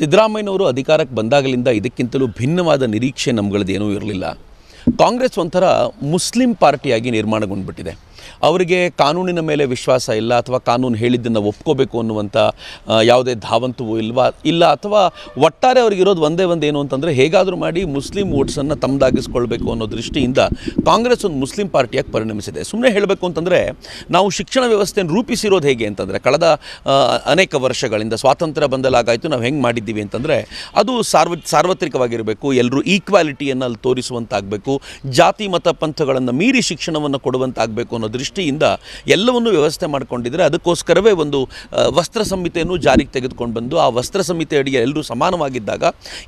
ಸಿದ್ದರಾಮಯ್ಯನವರು ಅಧಿಕಾರಕ್ಕೆ ಬಂದಾಗಲಿಂದ ಇದಕ್ಕಿಂತಲೂ ಭಿನ್ನವಾದ ನಿರೀಕ್ಷೆ ನಮ್ಗಳದ್ದೇನೂ ಇರಲಿಲ್ಲ ಕಾಂಗ್ರೆಸ್ ಒಂಥರ ಮುಸ್ಲಿಂ ಪಾರ್ಟಿಯಾಗಿ ನಿರ್ಮಾಣಗೊಂಡ್ಬಿಟ್ಟಿದೆ ಅವರಿಗೆ ಕಾನೂನಿನ ಮೇಲೆ ವಿಶ್ವಾಸ ಇಲ್ಲ ಅಥವಾ ಕಾನೂನು ಹೇಳಿದ್ದನ್ನು ಒಪ್ಕೋಬೇಕು ಅನ್ನುವಂಥ ಯಾವುದೇ ಧಾವಂತವೂ ಇಲ್ವಾ ಇಲ್ಲ ಅಥವಾ ಒಟ್ಟಾರೆ ಅವ್ರಿಗಿರೋದು ಒಂದೇ ಒಂದು ಏನು ಅಂತಂದರೆ ಹೇಗಾದರೂ ಮಾಡಿ ಮುಸ್ಲಿಂ ವೋಟ್ಸನ್ನು ತಮ್ಮದಾಗಿಸ್ಕೊಳ್ಬೇಕು ಅನ್ನೋ ದೃಷ್ಟಿಯಿಂದ ಕಾಂಗ್ರೆಸ್ ಒಂದು ಮುಸ್ಲಿಂ ಪಾರ್ಟಿಯಾಗಿ ಪರಿಣಮಿಸಿದೆ ಸುಮ್ಮನೆ ಹೇಳಬೇಕು ಅಂತಂದರೆ ನಾವು ಶಿಕ್ಷಣ ವ್ಯವಸ್ಥೆಯನ್ನು ರೂಪಿಸಿರೋದು ಹೇಗೆ ಅಂತಂದರೆ ಕಳೆದ ಅನೇಕ ವರ್ಷಗಳಿಂದ ಸ್ವಾತಂತ್ರ್ಯ ಬಂದಲಾಗಾಯಿತು ನಾವು ಹೆಂಗೆ ಮಾಡಿದ್ದೀವಿ ಅಂತಂದರೆ ಅದು ಸಾರ್ವ ಸಾರ್ವತ್ರಿಕವಾಗಿರಬೇಕು ಎಲ್ಲರೂ ಈಕ್ವಾಲಿಟಿಯನ್ನು ಅಲ್ಲಿ ತೋರಿಸುವಂತಾಗಬೇಕು ಜಾತಿ ಮತ ಪಂಥಗಳನ್ನು ಮೀರಿ ಶಿಕ್ಷಣವನ್ನು ಕೊಡುವಂತಾಗಬೇಕು ಅನ್ನೋ ದೃಷ್ಟಿಯಿಂದ ಎಲ್ಲವನ್ನು ವ್ಯವಸ್ಥೆ ಮಾಡಿಕೊಂಡಿದ್ದಾರೆ ಅದಕ್ಕೋಸ್ಕರವೇ ಒಂದು ವಸ್ತ್ರ ಸಂಹಿತೆಯನ್ನು ಜಾರಿಗೆ ತೆಗೆದುಕೊಂಡು ಬಂದು ಆ ವಸ್ತ್ರ ಸಂಹಿತೆ ಅಡಿಗೆ ಎಲ್ಲರೂ ಸಮಾನವಾಗಿದ್ದಾಗ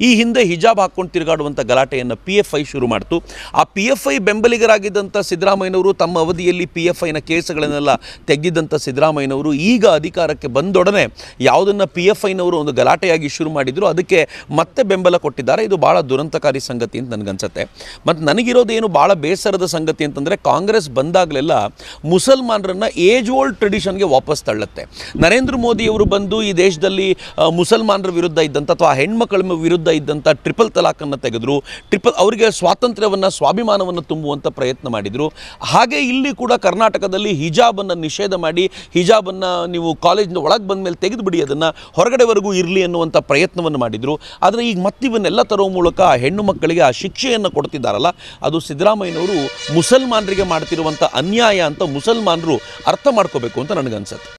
ಈ ಹಿಂದೆ ಹಿಜಾಬ್ ಹಾಕ್ಕೊಂಡು ತಿರುಗಾಡುವಂಥ ಗಲಾಟೆಯನ್ನು ಪಿ ಎಫ್ ಐ ಶುರು ಮಾಡಿತು ಆ ಪಿ ಎಫ್ ಐ ಬೆಂಬಲಿಗರಾಗಿದ್ದಂಥ ಸಿದ್ದರಾಮಯ್ಯನವರು ತಮ್ಮ ಅವಧಿಯಲ್ಲಿ ಪಿ ಎಫ್ ಐನ ಕೇಸ್ಗಳನ್ನೆಲ್ಲ ತೆಗೆದಿದ್ದಂಥ ಸಿದ್ದರಾಮಯ್ಯನವರು ಈಗ ಅಧಿಕಾರಕ್ಕೆ ಬಂದೊಡನೆ ಯಾವುದನ್ನು ಪಿ ಎಫ್ ಐನವರು ಒಂದು ಗಲಾಟೆಯಾಗಿ ಶುರು ಮಾಡಿದ್ರು ಅದಕ್ಕೆ ಮತ್ತೆ ಬೆಂಬಲ ಕೊಟ್ಟಿದ್ದಾರೆ ಇದು ಭಾಳ ದುರಂತಕಾರಿ ಸಂಗತಿ ಅಂತ ನನಗನ್ಸುತ್ತೆ ಮತ್ತು ನನಗಿರೋದೇನು ಭಾಳ ಬೇಸರದ ಸಂಗತಿ ಅಂತಂದರೆ ಕಾಂಗ್ರೆಸ್ ಬಂದಾಗಲೆಲ್ಲ ಮುಸಲ್ಮಾನರನ್ನು ಏಜ್ ಓಲ್ಡ್ ಟ್ರೆಡಿಷನ್ಗೆ ವಾಪಸ್ ತಳ್ಳುತ್ತೆ ನರೇಂದ್ರ ಮೋದಿಯವರು ಬಂದು ಈ ದೇಶದಲ್ಲಿ ಮುಸಲ್ಮಾನರ ವಿರುದ್ಧ ಇದ್ದಂಥ ಅಥವಾ ಹೆಣ್ಮಕ್ಳ ವಿರುದ್ಧ ಇದ್ದಂಥ ಟ್ರಿಪಲ್ ತಲಾಖನ್ನು ತೆಗೆದರು ಟ್ರಿಪಲ್ ಅವರಿಗೆ ಸ್ವಾತಂತ್ರ್ಯವನ್ನು ಸ್ವಾಭಿಮಾನವನ್ನು ತುಂಬುವಂಥ ಪ್ರಯತ್ನ ಮಾಡಿದರು ಹಾಗೆ ಇಲ್ಲಿ ಕೂಡ ಕರ್ನಾಟಕದಲ್ಲಿ ಹಿಜಾಬನ್ನು ನಿಷೇಧ ಮಾಡಿ ಹಿಜಾಬನ್ನು ನೀವು ಕಾಲೇಜಿನ ಒಳಗೆ ಬಂದ ಮೇಲೆ ತೆಗೆದುಬಿಡಿ ಅದನ್ನು ಹೊರಗಡೆವರೆಗೂ ಇರಲಿ ಅನ್ನುವಂಥ ಪ್ರಯತ್ನವನ್ನು ಮಾಡಿದರು ಆದರೆ ಈಗ ಮತ್ತಿವನ್ನೆಲ್ಲ ತರೋ ಮೂಲಕ ಹೆಣ್ಣು ಮಕ್ಕಳಿಗೆ ಆ ಶಿಕ್ಷೆಯನ್ನು ಕೊಡ್ತಿದ್ದಾರಲ್ಲ ಅದು ಸಿದ್ದರಾಮಯ್ಯನವರು ಮುಸಲ್ಮಾನರಿಗೆ ಮಾಡ್ತಿರುವಂಥ ಅನ್ಯಾಯ ಅಂತ ಮುಸಲ್ಮಾನರು ಅರ್ಥ ಮಾಡ್ಕೋಬೇಕು ಅಂತ ನನಗನ್ಸುತ್ತೆ